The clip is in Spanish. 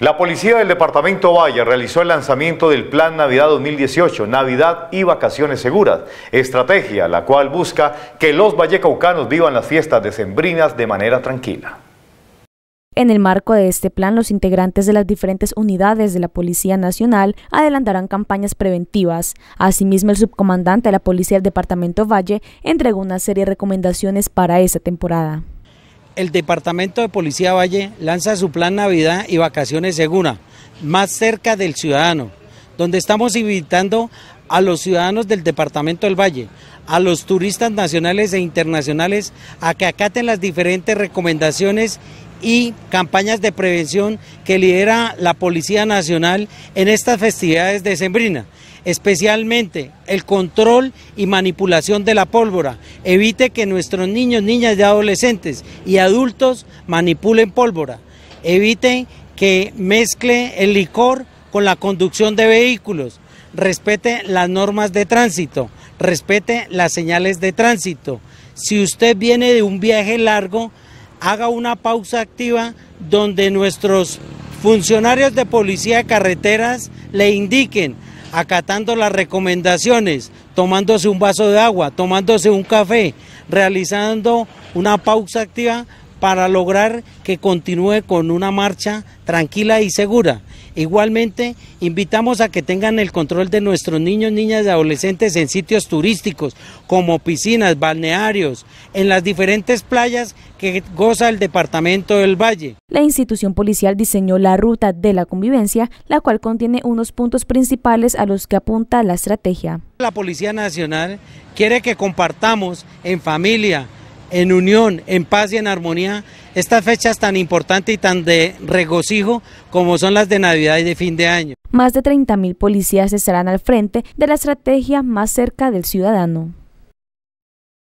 La policía del departamento Valle realizó el lanzamiento del Plan Navidad 2018, Navidad y Vacaciones Seguras, estrategia la cual busca que los vallecaucanos vivan las fiestas decembrinas de manera tranquila. En el marco de este plan, los integrantes de las diferentes unidades de la Policía Nacional adelantarán campañas preventivas. Asimismo, el subcomandante de la Policía del Departamento Valle entregó una serie de recomendaciones para esta temporada el Departamento de Policía Valle lanza su plan Navidad y Vacaciones Segura, más cerca del ciudadano, donde estamos invitando a los ciudadanos del Departamento del Valle, a los turistas nacionales e internacionales, a que acaten las diferentes recomendaciones y campañas de prevención que lidera la Policía Nacional en estas festividades de Sembrina especialmente el control y manipulación de la pólvora. Evite que nuestros niños, niñas y adolescentes y adultos manipulen pólvora. Evite que mezcle el licor con la conducción de vehículos. Respete las normas de tránsito, respete las señales de tránsito. Si usted viene de un viaje largo, haga una pausa activa donde nuestros funcionarios de policía de carreteras le indiquen, acatando las recomendaciones, tomándose un vaso de agua, tomándose un café, realizando una pausa activa para lograr que continúe con una marcha tranquila y segura Igualmente, invitamos a que tengan el control de nuestros niños, niñas y adolescentes en sitios turísticos, como piscinas, balnearios, en las diferentes playas que goza el departamento del Valle. La institución policial diseñó la ruta de la convivencia, la cual contiene unos puntos principales a los que apunta la estrategia. La Policía Nacional quiere que compartamos en familia, en unión, en paz y en armonía estas fechas tan importantes y tan de regocijo como son las de Navidad y de fin de año. Más de 30.000 policías estarán al frente de la estrategia más cerca del ciudadano.